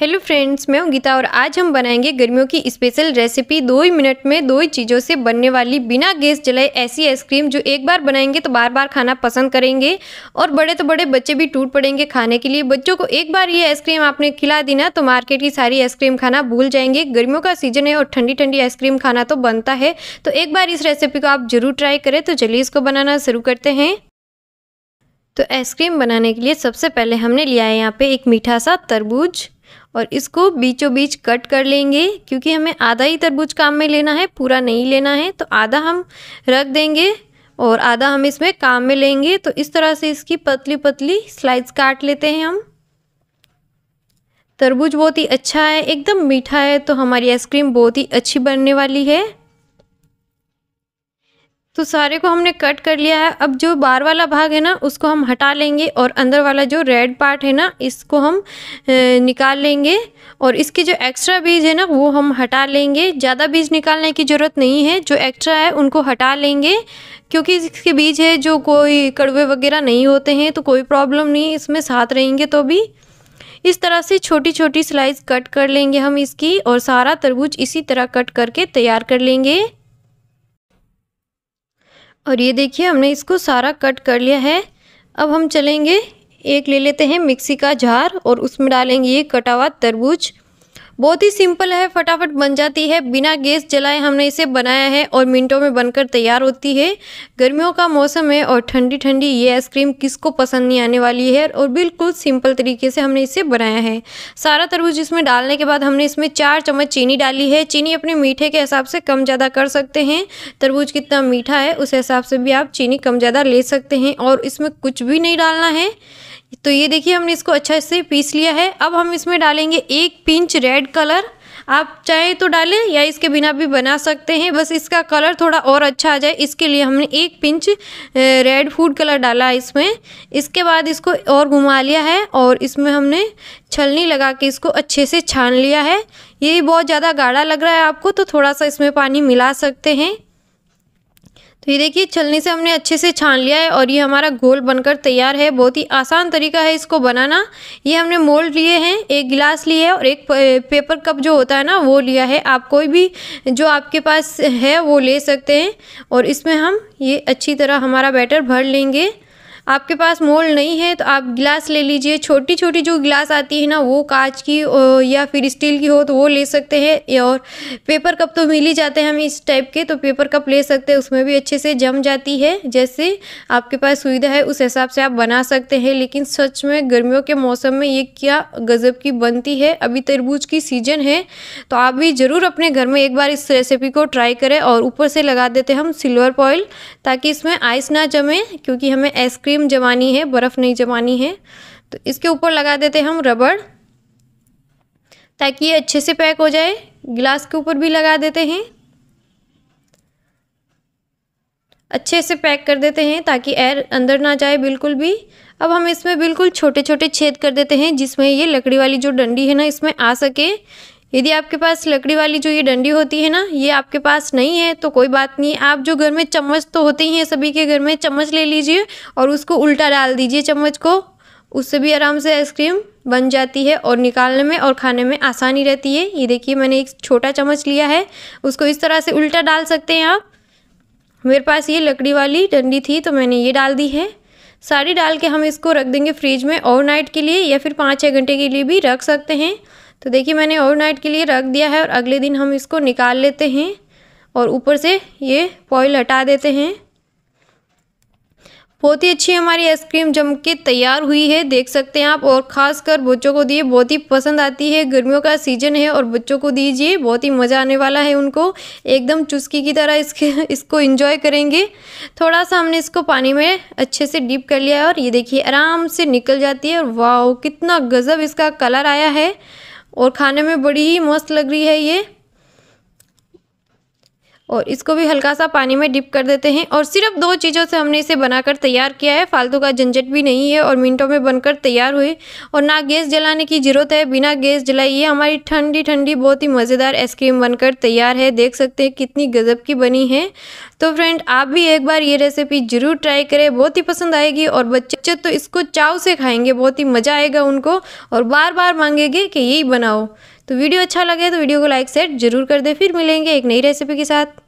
hello friends मैं हूं गीता और आज हम बनाएंगे गर्मियों की स्पेशल रेसिपी दो ही मिनट में दो ही चीज़ों से बनने वाली बिना गैस जलाए ऐसी आइसक्रीम जो एक बार बनाएंगे तो बार बार खाना पसंद करेंगे और बड़े तो बड़े बच्चे भी टूट पड़ेंगे खाने के लिए बच्चों को एक बार ये आइसक्रीम आपने खिला दी ना तो मार्केट की सारी आइसक्रीम खाना भूल जाएंगे गर्मियों का सीजन है और ठंडी ठंडी आइसक्रीम खाना तो बनता है तो एक बार इस रेसिपी को आप ज़रूर ट्राई करें तो चलिए इसको बनाना शुरू करते हैं तो आइसक्रीम बनाने के लिए सबसे पहले हमने लिया है यहाँ पे एक मीठा सा तरबूज और इसको बीचों बीच कट कर लेंगे क्योंकि हमें आधा ही तरबूज काम में लेना है पूरा नहीं लेना है तो आधा हम रख देंगे और आधा हम इसमें काम में लेंगे तो इस तरह से इसकी पतली पतली स्लाइड्स काट लेते हैं हम तरबूज बहुत ही अच्छा है एकदम मीठा है तो हमारी आइसक्रीम बहुत ही अच्छी बनने वाली है तो सारे को हमने कट कर लिया है अब जो बार वाला भाग है ना उसको हम हटा लेंगे और अंदर वाला जो रेड पार्ट है ना इसको हम निकाल लेंगे और इसके जो एक्स्ट्रा बीज है ना वो हम हटा लेंगे ज़्यादा बीज निकालने की ज़रूरत नहीं है जो एक्स्ट्रा है उनको हटा लेंगे क्योंकि इसके बीज है जो कोई कड़वे वगैरह नहीं होते हैं तो कोई प्रॉब्लम नहीं इसमें साथ रहेंगे तो भी इस तरह से छोटी छोटी स्लाइस कट कर लेंगे हम इसकी और सारा तरबूज इसी तरह कट करके तैयार कर लेंगे और ये देखिए हमने इसको सारा कट कर लिया है अब हम चलेंगे एक ले लेते हैं मिक्सी का जार और उसमें डालेंगे ये कटा हुआ तरबूज बहुत ही सिंपल है फटाफट बन जाती है बिना गैस जलाए हमने इसे बनाया है और मिनटों में बनकर तैयार होती है गर्मियों का मौसम है और ठंडी ठंडी ये आइसक्रीम किसको पसंद नहीं आने वाली है और बिल्कुल सिंपल तरीके से हमने इसे बनाया है सारा तरबूज इसमें डालने के बाद हमने इसमें चार चम्मच चीनी डाली है चीनी अपने मीठे के हिसाब से कम ज़्यादा कर सकते हैं तरबूज कितना मीठा है उस हिसाब से भी आप चीनी कम ज़्यादा ले सकते हैं और इसमें कुछ भी नहीं डालना है तो ये देखिए हमने इसको अच्छा से पीस लिया है अब हम इसमें डालेंगे एक पिंच रेड कलर आप चाहे तो डालें या इसके बिना भी बना सकते हैं बस इसका कलर थोड़ा और अच्छा आ जाए इसके लिए हमने एक पिंच रेड फूड कलर डाला इसमें इसके बाद इसको और घुमा लिया है और इसमें हमने छलनी लगा के इसको अच्छे से छान लिया है ये बहुत ज़्यादा गाढ़ा लग रहा है आपको तो थोड़ा सा इसमें पानी मिला सकते हैं ये देखिए छलनी से हमने अच्छे से छान लिया है और ये हमारा गोल बनकर तैयार है बहुत ही आसान तरीका है इसको बनाना ये हमने मोल्ड लिए हैं एक गिलास लिए है और एक पेपर कप जो होता है ना वो लिया है आप कोई भी जो आपके पास है वो ले सकते हैं और इसमें हम ये अच्छी तरह हमारा बैटर भर लेंगे आपके पास मोल्ड नहीं है तो आप गिलास ले लीजिए छोटी छोटी जो गिलास आती है ना वो कांच की या फिर स्टील की हो तो वो ले सकते हैं और पेपर कप तो मिल ही जाते हैं हम इस टाइप के तो पेपर कप ले सकते हैं उसमें भी अच्छे से जम जाती है जैसे आपके पास सुविधा है उस हिसाब से आप बना सकते हैं लेकिन सच में गर्मियों के मौसम में ये क्या गज़ब की बनती है अभी तरबूज की सीजन है तो आप भी ज़रूर अपने घर में एक बार इस रेसिपी को ट्राई करें और ऊपर से लगा देते हम सिल्वर पॉइल ताकि इसमें आइस ना जमें क्योंकि हमें आइसक्रीम क्रीम जमानी है बर्फ़ नहीं जमानी है तो इसके ऊपर लगा देते हैं हम रबड़ ताकि ये अच्छे से पैक हो जाए गिलास के ऊपर भी लगा देते हैं अच्छे से पैक कर देते हैं ताकि एयर अंदर ना जाए बिल्कुल भी अब हम इसमें बिल्कुल छोटे छोटे छेद कर देते हैं जिसमें ये लकड़ी वाली जो डंडी है ना इसमें आ सके यदि आपके पास लकड़ी वाली जो ये डंडी होती है ना ये आपके पास नहीं है तो कोई बात नहीं आप जो घर में चम्मच तो होते ही हैं सभी के घर में चम्मच ले लीजिए और उसको उल्टा डाल दीजिए चम्मच को उससे भी आराम से आइसक्रीम बन जाती है और निकालने में और खाने में आसानी रहती है ये देखिए मैंने एक छोटा चम्मच लिया है उसको इस तरह से उल्टा डाल सकते हैं आप मेरे पास ये लकड़ी वाली डंडी थी तो मैंने ये डाल दी है सारी डाल के हम इसको रख देंगे फ्रिज में ओवरनाइट के लिए या फिर पाँच छः घंटे के लिए भी रख सकते हैं तो देखिए मैंने ओवरनाइट के लिए रख दिया है और अगले दिन हम इसको निकाल लेते हैं और ऊपर से ये पॉइल हटा देते हैं बहुत ही अच्छी हमारी आइसक्रीम जम के तैयार हुई है देख सकते हैं आप और ख़ासकर बच्चों को दिए बहुत ही पसंद आती है गर्मियों का सीजन है और बच्चों को दीजिए बहुत ही मज़ा आने वाला है उनको एकदम चुस्की की तरह इसके इसको एंजॉय करेंगे थोड़ा सा हमने इसको पानी में अच्छे से डीप कर लिया है और ये देखिए आराम से निकल जाती है और वाह कितना गज़ब इसका कलर आया है और खाने में बड़ी ही मस्त लग रही है ये और इसको भी हल्का सा पानी में डिप कर देते हैं और सिर्फ दो चीज़ों से हमने इसे बनाकर तैयार किया है फालतू का झंझट भी नहीं है और मिनटों में बनकर तैयार हुए और ना गैस जलाने की ज़रूरत है बिना गैस जलाई ये हमारी ठंडी ठंडी बहुत ही मज़ेदार आइसक्रीम बनकर तैयार है देख सकते हैं कितनी गज़ब की बनी है तो फ्रेंड आप भी एक बार ये रेसिपी ज़रूर ट्राई करें बहुत ही पसंद आएगी और बच्चे तो इसको चाव से खाएंगे बहुत ही मज़ा आएगा उनको और बार बार मांगेंगे कि यही बनाओ तो वीडियो अच्छा लगे तो वीडियो को लाइक शेयर जरूर कर दे फिर मिलेंगे एक नई रेसिपी के साथ